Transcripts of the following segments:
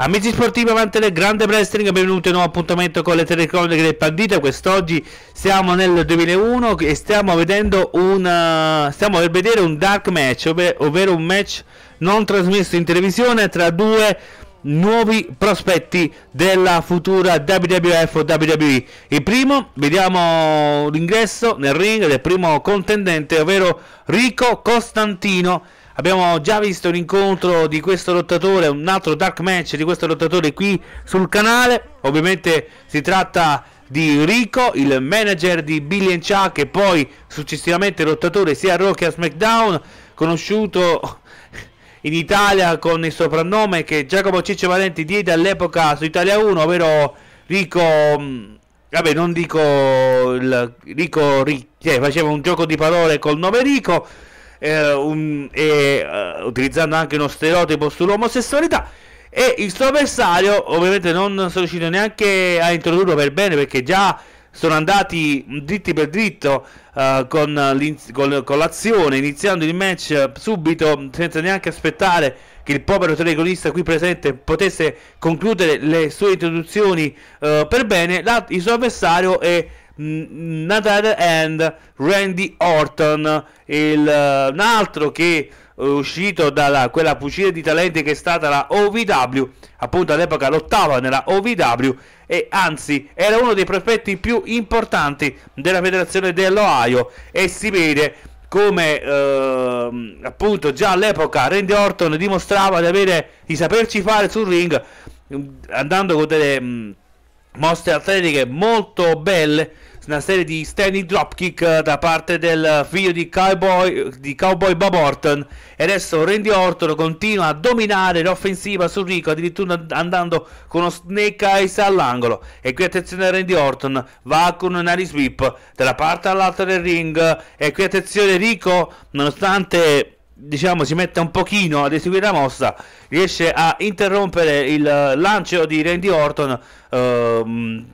Amici sportivi avanti del grande wrestling, benvenuti a un nuovo appuntamento con le telecronache del Pandita. Quest'oggi siamo nel 2001 e stiamo vedendo un eh, stiamo per vedere un dark match, ovvero un match non trasmesso in televisione tra due nuovi prospetti della futura WWF o WWE. Il primo, vediamo l'ingresso nel ring del primo contendente, ovvero Rico Costantino Abbiamo già visto un incontro di questo lottatore, un altro dark match di questo lottatore qui sul canale. Ovviamente si tratta di Rico, il manager di Billy and Chuck e poi successivamente lottatore sia a Raw che a SmackDown, conosciuto in Italia con il soprannome che Giacomo Ciccio Valenti diede all'epoca su Italia 1, ovvero Rico... Mm, vabbè, non dico il Rico, Rico eh, faceva un gioco di parole col nome Rico, eh, un, e, uh, utilizzando anche uno stereotipo sull'omosessualità e il suo avversario ovviamente non sono riuscito neanche a introdurlo per bene perché già sono andati dritti per dritto uh, con, con, con, l'azione iniziando il match subito senza neanche aspettare che il povero telegonista qui presente potesse concludere le sue introduzioni uh, per bene La, il suo avversario è Nadal and Randy Orton, il, uh, un altro che è uscito da quella fucile di talenti che è stata la OVW, appunto all'epoca lottava nella OVW e anzi era uno dei prospetti più importanti della federazione dell'Ohio e si vede come uh, appunto già all'epoca Randy Orton dimostrava di, avere, di saperci fare sul ring andando con delle... Mh, mosse atletiche molto belle una serie di standing dropkick eh, da parte del figlio di Cowboy, di Cowboy Bob Orton e adesso Randy Orton continua a dominare l'offensiva su Rico addirittura andando con uno snake eyes all'angolo e qui attenzione Randy Orton va con un nari sweep dalla parte all'altra del ring e qui attenzione Rico nonostante diciamo si mette un pochino ad eseguire la mossa riesce a interrompere il eh, lancio di Randy Orton Ehm,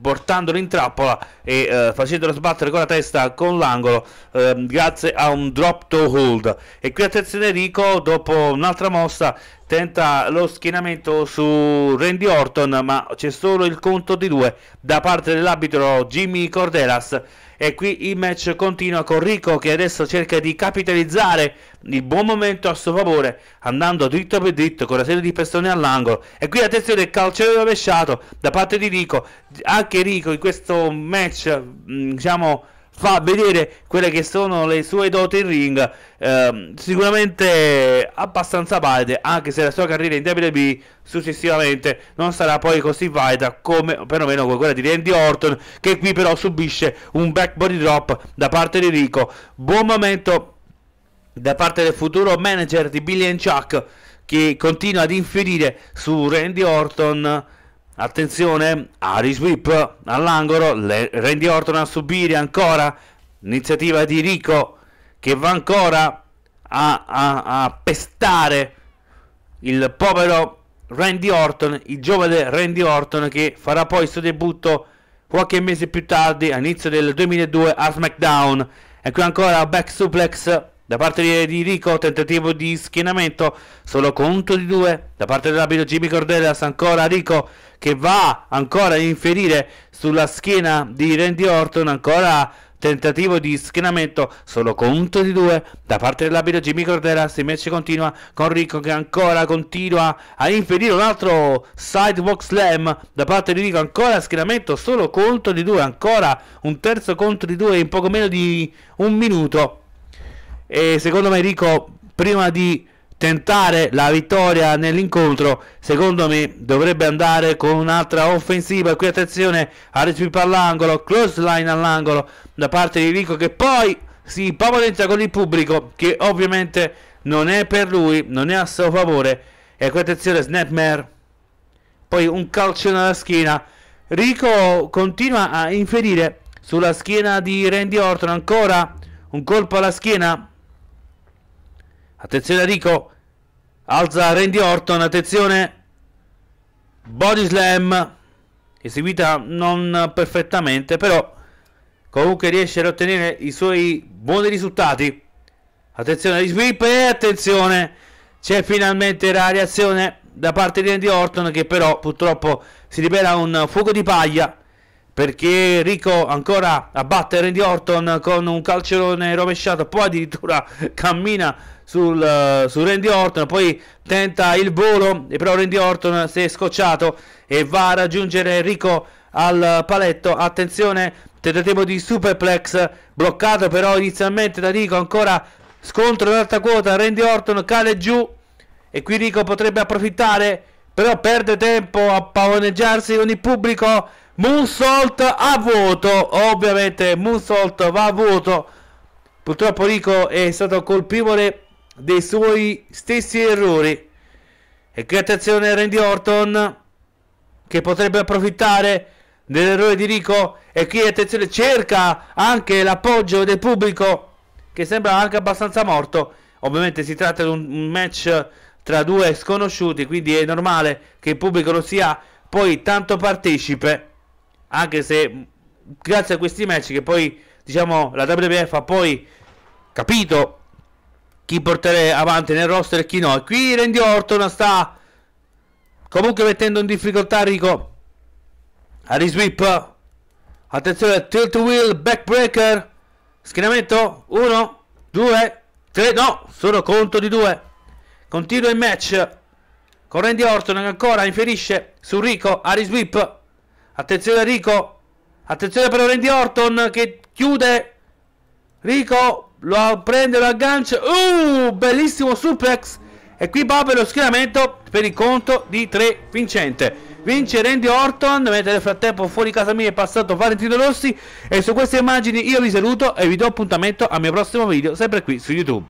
portandolo in trappola e eh, facendolo sbattere con la testa con l'angolo ehm, grazie a un drop to hold e qui attenzione Rico dopo un'altra mossa tenta lo schienamento su Randy Orton ma c'è solo il conto di due da parte dell'arbitro Jimmy Corderas e qui il match continua con Rico che adesso cerca di capitalizzare il buon momento a suo favore andando dritto per dritto con la serie di pestoni all'angolo e qui attenzione calcio rovesciato da parte di Rico. Anche Rico in questo match, mm, diciamo, fa vedere quelle che sono le sue doti in ring. Eh, sicuramente abbastanza valide, anche se la sua carriera in WWE successivamente non sarà poi così valida come perlomeno quella di Randy Orton, che qui però subisce un back body drop da parte di Rico. Buon momento da parte del futuro manager di Billy and Chuck che continua ad infierire su Randy Orton Attenzione, Aris Whip all'angolo, Randy Orton a subire ancora, iniziativa di Rico che va ancora a, a, a pestare il povero Randy Orton, il giovane Randy Orton che farà poi il suo debutto qualche mese più tardi, all'inizio del 2002 a SmackDown. E qui ancora back suplex da parte di Rico, tentativo di schienamento, solo conto di due. Da parte dell'abito Jimmy Cordelas, ancora Rico che va ancora a inferire sulla schiena di Randy Orton, ancora tentativo di schienamento, solo conto di due. Da parte dell'abito Jimmy Cordelas, il match continua con Rico che ancora continua a inferire un altro sidewalk slam. Da parte di Rico ancora schienamento, solo conto di due, ancora un terzo conto di due in poco meno di un minuto. E secondo me, Rico, prima di tentare la vittoria nell'incontro, secondo me dovrebbe andare con un'altra offensiva. Qui attenzione a recipe all'angolo, close line all'angolo da parte di Rico che poi si paventa con il pubblico che ovviamente non è per lui, non è a suo favore. E qui attenzione Snapmare, poi un calcio nella schiena. Rico continua a inferire sulla schiena di Randy Orton ancora un colpo alla schiena Attenzione Rico. Alza Randy Orton, attenzione. Body slam. Eseguita non perfettamente, però comunque riesce ad ottenere i suoi buoni risultati. Attenzione agli sweep e attenzione. C'è finalmente la reazione da parte di Randy Orton che però purtroppo si rivela un fuoco di paglia perché Rico ancora abbatte Randy Orton con un calcerone rovesciato, poi addirittura cammina sul, eh, su Randy Orton, poi tenta il volo, e però Randy Orton si è scocciato e va a raggiungere Rico al paletto, attenzione, tentativo di superplex, bloccato però inizialmente da Rico, ancora scontro in alta quota, Randy Orton cade giù e qui Rico potrebbe approfittare, però perde tempo a pavoneggiarsi con il pubblico, Moonsault a vuoto, ovviamente Moonsault va a vuoto. Purtroppo Rico è stato colpevole dei suoi stessi errori. E che attenzione Randy Orton che potrebbe approfittare dell'errore di Rico e qui attenzione cerca anche l'appoggio del pubblico che sembra anche abbastanza morto. Ovviamente si tratta di un match tra due sconosciuti, quindi è normale che il pubblico non sia poi tanto partecipe anche se grazie a questi match che poi diciamo la WWF ha poi capito chi portare avanti nel roster e chi no. E qui Randy Orton sta comunque mettendo in difficoltà Rico. Harry Sweep. Attenzione, tilt wheel, backbreaker. Schienamento 1, 2, 3. No, solo conto di 2. Continua il match. Con Randy Orton che ancora inferisce su Rico. Harry Sweep. Attenzione Rico. Attenzione però Randy Orton che chiude. Rico lo prende, lo aggancia. Uh, bellissimo suplex. E qui Bob lo schieramento per il conto di 3 vincente. Vince Randy Orton, mentre nel frattempo fuori casa mia è passato Valentino Rossi. E su queste immagini io vi saluto e vi do appuntamento al mio prossimo video, sempre qui su YouTube.